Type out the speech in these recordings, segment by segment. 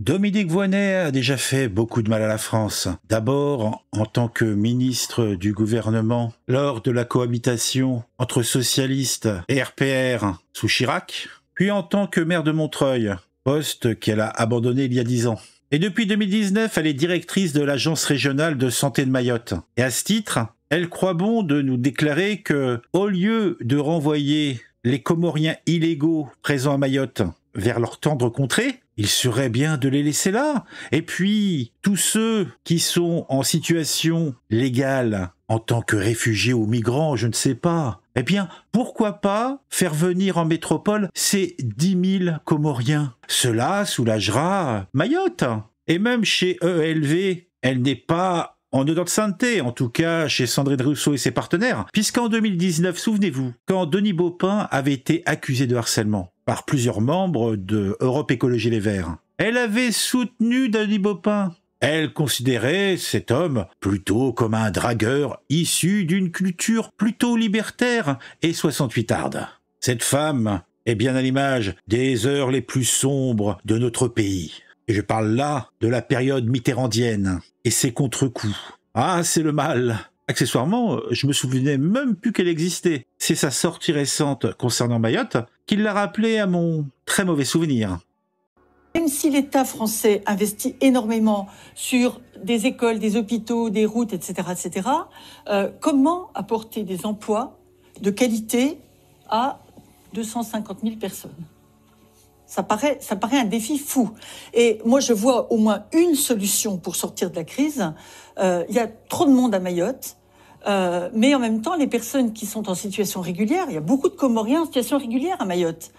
Dominique Voynet a déjà fait beaucoup de mal à la France. D'abord en tant que ministre du gouvernement lors de la cohabitation entre socialistes et RPR sous Chirac, puis en tant que maire de Montreuil, poste qu'elle a abandonné il y a dix ans. Et depuis 2019, elle est directrice de l'Agence régionale de santé de Mayotte. Et à ce titre, elle croit bon de nous déclarer que, au lieu de renvoyer les Comoriens illégaux présents à Mayotte vers leur tendre contrée, il serait bien de les laisser là. Et puis, tous ceux qui sont en situation légale, en tant que réfugiés ou migrants, je ne sais pas, eh bien, pourquoi pas faire venir en métropole ces 10 000 Comoriens Cela soulagera Mayotte. Et même chez ELV, elle n'est pas en dedans de sainteté, en tout cas chez Sandrine Rousseau et ses partenaires, puisqu'en 2019, souvenez-vous, quand Denis Baupin avait été accusé de harcèlement par plusieurs membres de Europe Écologie Les Verts, elle avait soutenu Denis Baupin. Elle considérait cet homme plutôt comme un dragueur issu d'une culture plutôt libertaire et 68arde. Cette femme est bien à l'image des heures les plus sombres de notre pays. Et je parle là de la période mitterrandienne et ses contre-coups. Ah, c'est le mal. Accessoirement, euh, je me souvenais même plus qu'elle existait. C'est sa sortie récente concernant Mayotte qui l'a rappelé à mon très mauvais souvenir. Même si l'État français investit énormément sur des écoles, des hôpitaux, des routes, etc., etc., euh, comment apporter des emplois de qualité à 250 000 personnes ça paraît, ça un défi fou. Et moi, je vois au moins une solution pour sortir de la crise. Euh, il y a trop de monde à Mayotte. Euh, mais en même temps, les personnes qui sont en situation régulière, il y a beaucoup de Comoriens en situation régulière à Mayotte,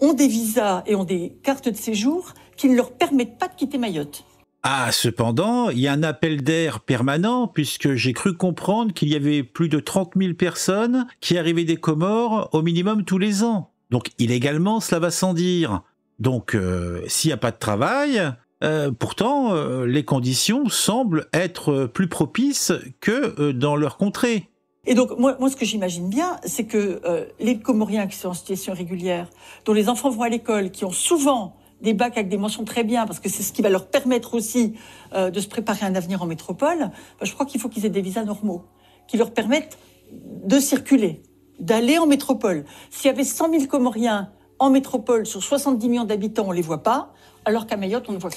ont des visas et ont des cartes de séjour qui ne leur permettent pas de quitter Mayotte. Ah, cependant, il y a un appel d'air permanent puisque j'ai cru comprendre qu'il y avait plus de 30 000 personnes qui arrivaient des Comores au minimum tous les ans. Donc illégalement, cela va sans dire. Donc, euh, s'il n'y a pas de travail, euh, pourtant, euh, les conditions semblent être plus propices que dans leur contrée. Et donc, moi, moi ce que j'imagine bien, c'est que les Comoriens qui sont en situation régulière, dont les enfants vont à l'école, qui ont souvent des bacs avec des mentions très bien, parce que c'est ce qui va leur permettre aussi de se préparer à un avenir en métropole, bah, je crois qu'il faut qu'ils aient des visas normaux, qui leur permettent de circuler, d'aller en métropole. S'il y avait 100 000 Comoriens en métropole, sur 70 millions d'habitants, on ne les voit pas, alors qu'à Mayotte, on ne voit que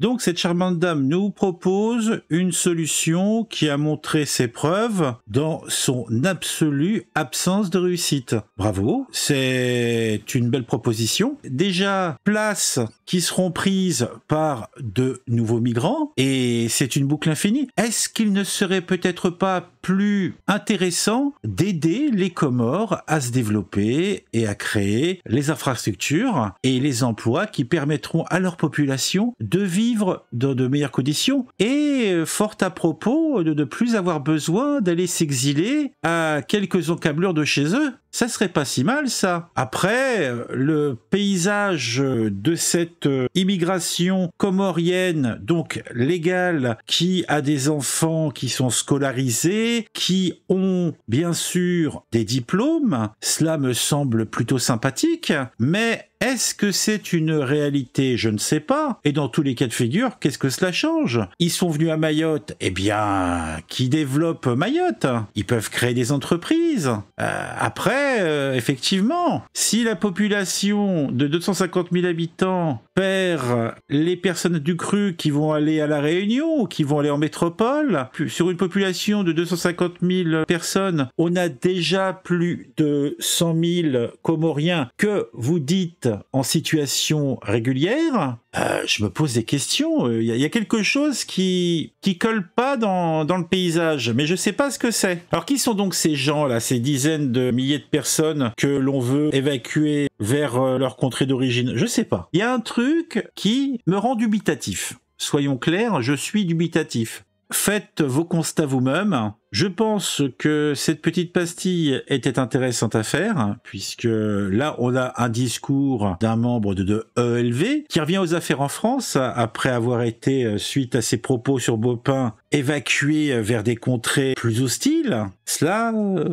donc cette charmante dame nous propose une solution qui a montré ses preuves dans son absolue absence de réussite. Bravo, c'est une belle proposition. Déjà, places qui seront prises par de nouveaux migrants et c'est une boucle infinie. Est-ce qu'il ne serait peut-être pas plus intéressant d'aider les Comores à se développer et à créer les infrastructures et les emplois qui permettront à leur population de vivre dans de meilleures conditions et euh, fort à propos de ne plus avoir besoin d'aller s'exiler à quelques encablures de chez eux ça serait pas si mal, ça. Après, le paysage de cette euh, immigration comorienne, donc légale, qui a des enfants qui sont scolarisés, qui ont bien sûr des diplômes, cela me semble plutôt sympathique, mais est-ce que c'est une réalité Je ne sais pas. Et dans tous les cas de figure, qu'est-ce que cela change Ils sont venus à Mayotte. Eh bien, qui développe Mayotte Ils peuvent créer des entreprises. Euh, après, euh, effectivement, si la population de 250 000 habitants perd les personnes du cru qui vont aller à La Réunion, qui vont aller en métropole, sur une population de 250 000 personnes, on a déjà plus de 100 000 Comoriens que vous dites en situation régulière, euh, je me pose des questions. Il euh, y, a quelque chose qui qui colle pas dans, dans le paysage, mais je sais pas ce que c'est. Alors qui sont donc ces gens là, ces dizaines de milliers de personnes que l'on veut évacuer vers euh, leur contrée d'origine Je sais pas. Il y a un truc qui me rend dubitatif. Soyons clairs, je suis dubitatif faites vos constats vous-même. Je pense que cette petite pastille était intéressante à faire, puisque là, on a un discours d'un membre de, de, ELV qui revient aux affaires en France, après avoir été, euh, suite à ses propos sur Bopin, évacué vers des contrées plus hostiles. Cela euh,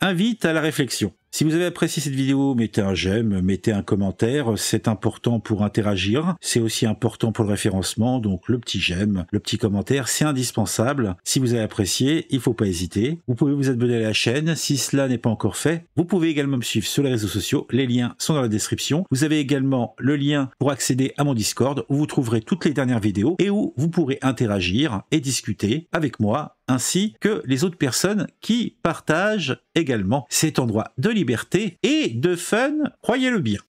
invite à la réflexion. Si vous avez apprécié cette vidéo, mettez un j'aime, mettez un commentaire, c'est important pour interagir, c'est aussi important pour le référencement, donc le petit j'aime, le petit commentaire, c'est indispensable. Si vous avez apprécié, il faut pas hésiter. Vous pouvez vous abonner à la chaîne si cela n'est pas encore fait. Vous pouvez également me suivre sur les réseaux sociaux, les liens sont dans la description. Vous avez également le lien pour accéder à mon Discord où vous trouverez toutes les dernières vidéos et où vous pourrez interagir et discuter avec moi ainsi que les autres personnes qui partagent également cet endroit de liberté et de fun, croyez-le bien.